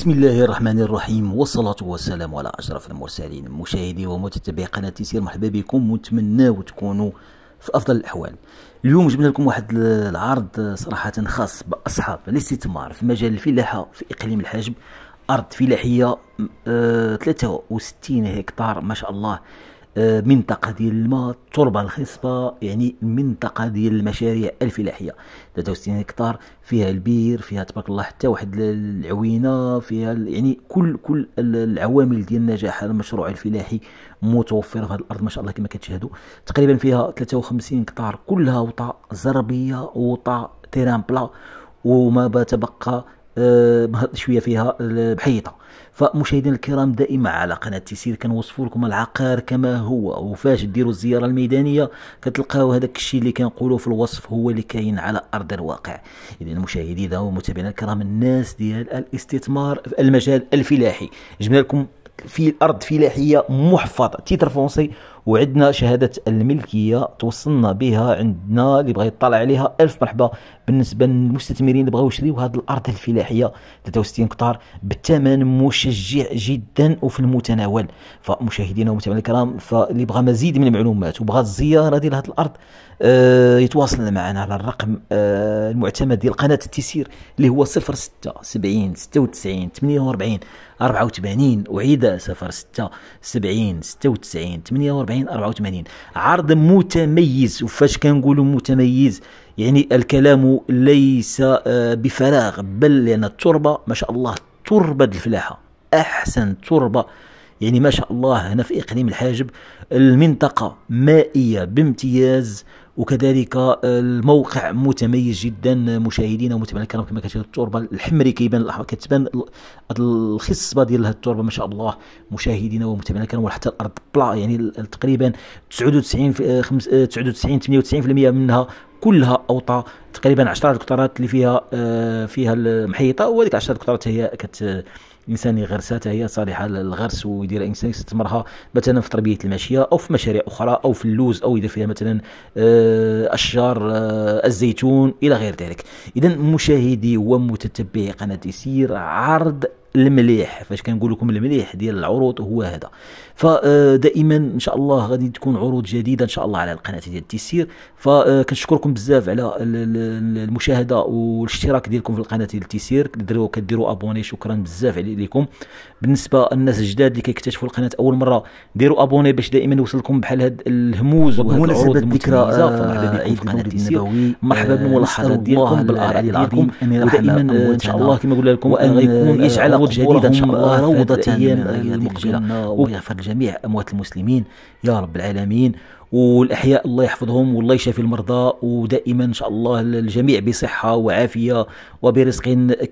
بسم الله الرحمن الرحيم والصلاة والسلام على أشرف المرسلين مشاهدي ومتتبعي قناة تيسير مرحبا بكم ونتمنى تكونوا في أفضل الأحوال اليوم جبنا لكم واحد العرض صراحة خاص بأصحاب الاستثمار في مجال الفلاحة في إقليم الحجب أرض فلاحية 63 آه، هكتار ما شاء الله آه، منطقه ديال الماء التربه الخصبه يعني منطقه ديال المشاريع الفلاحيه 63 هكتار فيها البير فيها تبارك الله حتى واحد العوينه فيها يعني كل كل العوامل ديال نجاح المشروع الفلاحي متوفره في هذه الارض ما شاء الله كما كتشاهدوا تقريبا فيها 53 هكتار كلها وطا زربيه وطا تيران بلا وما تبقى شويه فيها بحيطه فمشاهدينا الكرام دائما على قناه تيسير كنوصفوا لكم العقار كما هو وفاش ديروا الزياره الميدانيه كتلقاو هذاك الشيء اللي كنقولوا في الوصف هو اللي كاين على ارض الواقع اذا مشاهدينا ومتابعينا الكرام الناس ديال الاستثمار في المجال الفلاحي جبنا لكم في الارض فلاحيه محفظه تيتر فونسي وعندنا شهادة الملكية توصلنا بها عندنا اللي بغى يطلع عليها ألف مرحبا بالنسبة للمستثمرين اللي بغاو يشريو هذه الأرض الفلاحية 63 قطار بالثمن مشجع جدا وفي المتناول فمشاهدينا ومتابعينا الكرام فاللي بغى مزيد من المعلومات وبغى الزيارة ديال هذه الأرض آه يتواصل معنا على الرقم آه المعتمد ديال قناة التيسير اللي هو 06 70 96 48 84 وعيدة 06 70 96 48 44 84 عرض متميز وفاش كنقولوا متميز يعني الكلام ليس آه، بفراغ بل لان يعني التربه ما شاء الله تربه الفلاحه احسن تربه يعني ما شاء الله هنا في اقليم الحاجب المنطقه مائيه بامتياز وكذلك آه، الموقع متميز جدا مشاهدينا ومتابعينا الكرام كما كتشوفوا التربه الحمري كيبان الاحمر كتبان الخصبه ديال هذه التربه ما شاء الله مشاهدينا ومتابعينا الكرام وحتى الارض بلا يعني تقريبا 99 99 98% منها كلها اوطى تقريبا 10 القطارات اللي فيها آه، فيها المحيطه وهذيك 10 القطارات هي كت الانسان يغرساتها هي صالحه للغرس ويدير انسان يستثمرها مثلا في تربيه الماشيه او في مشاريع اخرى او في اللوز او يدير فيها مثلا آه، اشجار آه، الزيتون الى غير ذلك اذا مشاهدي ومتتبعي قناه سير عرض المليح فاش كنقول لكم المليح ديال العروض هو هذا فدائما ان شاء الله غادي تكون عروض جديده ان شاء الله على القناه ديال تيسير فكنشكركم بزاف على المشاهده والاشتراك ديالكم في القناه ديال تيسير كديروا كديروا ابوني شكرا بزاف عليكم بالنسبه للناس الجداد اللي كيكتشفوا القناه اول مره ديروا ابوني باش دائما يوصلكم بحال هاد الهموز وهاد العروض المتميزه فمرحبا آه، بكم في القناه تيسير مرحبا آه، بالملاحظات ديالكم بالاراء ديالكم ودائما آه، ان شاء الله كما قلنا لكم وان غيكون يجعل تعود جديدا إن شاء الله روضة ايام المقبلة ويغفر لجميع أموات المسلمين يا رب العالمين والاحياء الله يحفظهم والله يشافي المرضى ودائما ان شاء الله الجميع بصحه وعافيه وبرزق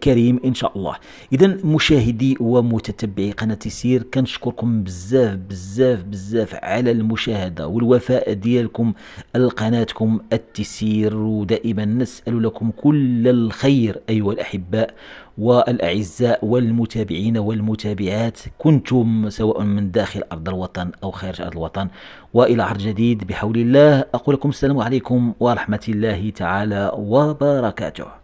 كريم ان شاء الله اذا مشاهدي ومتتبعي قناه سير كنشكركم بزاف بزاف بزاف على المشاهده والوفاء ديالكم لقناتكم التسير ودائما نسال لكم كل الخير ايها الاحباء والاعزاء والمتابعين والمتابعات كنتم سواء من داخل ارض الوطن او خارج ارض الوطن والى عرض جديد جديد بحول الله أقول لكم السلام عليكم ورحمة الله تعالى وبركاته